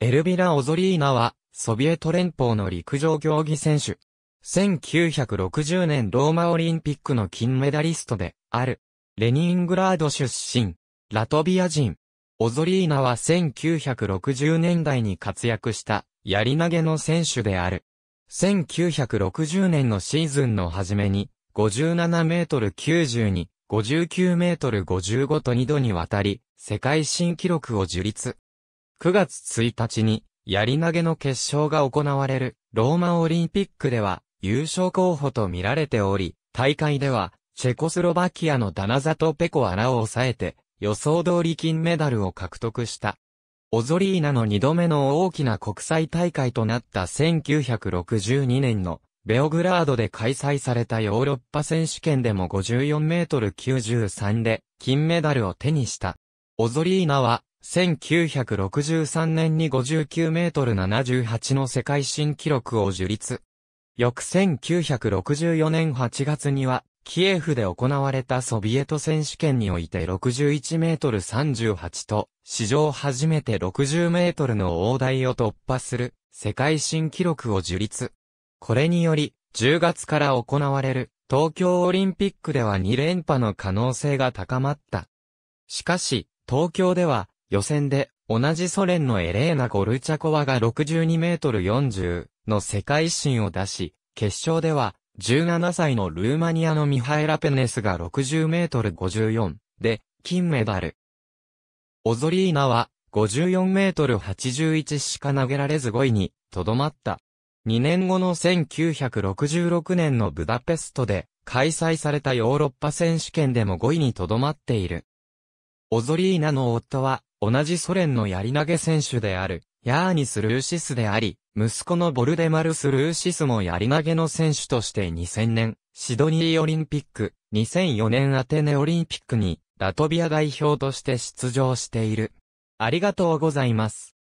エルビラ・オゾリーナは、ソビエト連邦の陸上競技選手。1960年ローマオリンピックの金メダリストで、ある。レニングラード出身。ラトビア人。オゾリーナは1960年代に活躍した、やり投げの選手である。1960年のシーズンの初めに、57メートル92、59メートル55と2度にわたり、世界新記録を樹立。9月1日に、やり投げの決勝が行われる、ローマオリンピックでは、優勝候補と見られており、大会では、チェコスロバキアのダナザとペコアラを抑えて、予想通り金メダルを獲得した。オゾリーナの2度目の大きな国際大会となった1962年のベオグラードで開催されたヨーロッパ選手権でも54メートル93で金メダルを手にした。オゾリーナは1963年に59メートル78の世界新記録を樹立。翌1964年8月には、キエフで行われたソビエト選手権において61メートル38と、史上初めて60メートルの大台を突破する世界新記録を樹立。これにより、10月から行われる東京オリンピックでは2連覇の可能性が高まった。しかし、東京では予選で同じソ連のエレーナ・ゴルチャコワが62メートル40の世界新を出し、決勝では17歳のルーマニアのミハエラ・ペネスが60メートル54で金メダル。オゾリーナは54メートル81しか投げられず5位にとどまった。2年後の1966年のブダペストで開催されたヨーロッパ選手権でも5位にとどまっている。オゾリーナの夫は同じソ連のやり投げ選手である、ヤーニス・ルーシスであり、息子のボルデマルス・ルーシスもやり投げの選手として2000年、シドニーオリンピック、2004年アテネオリンピックに、ラトビア代表として出場している。ありがとうございます。